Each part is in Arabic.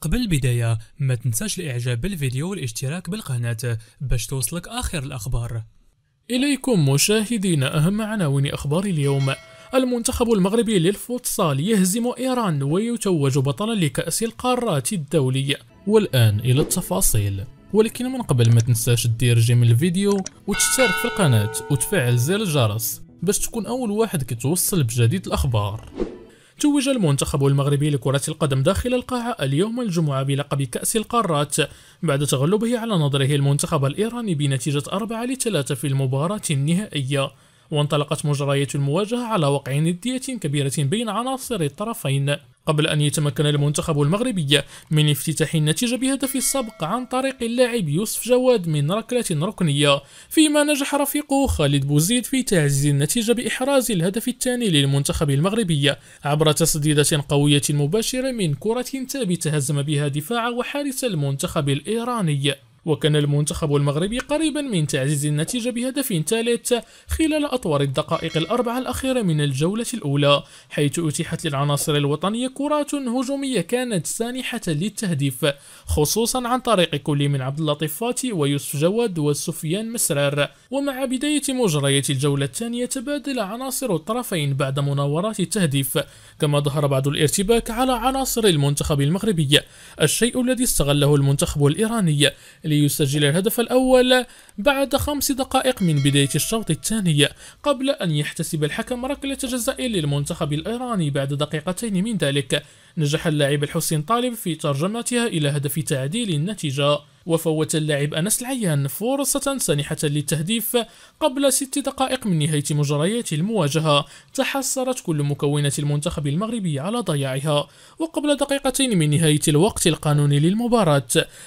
قبل البداية ما تنساش الاعجاب بالفيديو والاشتراك بالقناة باش توصلك اخر الاخبار اليكم مشاهدينا اهم عناوين اخبار اليوم المنتخب المغربي للفوتسال يهزم ايران ويتوج بطلا لكأس القارات الدولية والان الى التفاصيل ولكن من قبل ما تنساش دير جيم الفيديو وتشترك في القناة وتفعل زر الجرس باش تكون اول واحد كتوصل بجديد الاخبار توج المنتخب المغربي لكرة القدم داخل القاعة اليوم الجمعة بلقب كأس القارات بعد تغلبه على نظره المنتخب الإيراني بنتيجة 4 لثلاثة في المباراة النهائية وانطلقت مجريات المواجهة على وقع ندية كبيرة بين عناصر الطرفين قبل أن يتمكن المنتخب المغربي من افتتاح النتيجة بهدف السبق عن طريق اللاعب يوسف جواد من ركلة ركنية فيما نجح رفيقه خالد بوزيد في تعزيز النتيجة بإحراز الهدف الثاني للمنتخب المغربي عبر تسديدة قوية مباشرة من كرة ثابتة هزم بها دفاع وحارس المنتخب الإيراني وكان المنتخب المغربي قريبا من تعزيز النتيجة بهدف ثالث خلال أطول الدقائق الأربعة الأخيرة من الجولة الأولى حيث أتيحت للعناصر الوطنية كرات هجومية كانت سانحة للتهديف خصوصا عن طريق كل من عبد اللطيف فاتي ويوسف جواد وسفيان مسرار ومع بداية مجريات الجولة الثانية تبادل عناصر الطرفين بعد مناورات التهديف كما ظهر بعض الارتباك على عناصر المنتخب المغربي الشيء الذي استغله المنتخب الإيراني ليسجل الهدف الأول بعد خمس دقائق من بداية الشوط الثاني قبل أن يحتسب الحكم ركلة جزاء للمنتخب الإيراني بعد دقيقتين من ذلك نجح اللاعب الحسين طالب في ترجمتها إلى هدف تعديل النتيجة وفوت اللاعب أنس العيان فرصة سانحة للتهديف قبل ست دقائق من نهاية مجريات المواجهة تحسرت كل مكونات المنتخب المغربي على ضياعها وقبل دقيقتين من نهاية الوقت القانوني للمباراة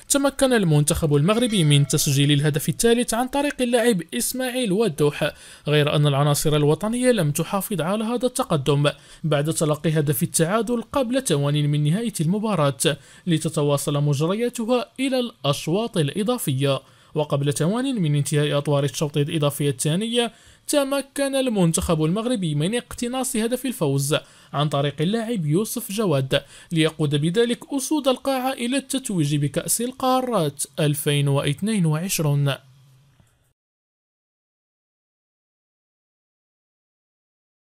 تمكن المنتخب المغربي من تسجيل الهدف الثالث عن طريق اللاعب إسماعيل والدوح غير أن العناصر الوطنية لم تحافظ على هذا التقدم بعد تلقي هدف التعادل قبل ثوان من نهاية المباراة لتتواصل مجرياتها إلى الأشواط الأشواط الإضافية وقبل ثوان من انتهاء أطوار الشوط الإضافية الثانية تمكن المنتخب المغربي من اقتناص هدف الفوز عن طريق اللاعب يوسف جواد ليقود بذلك أسود القاعة إلى التتويج بكأس القارات 2022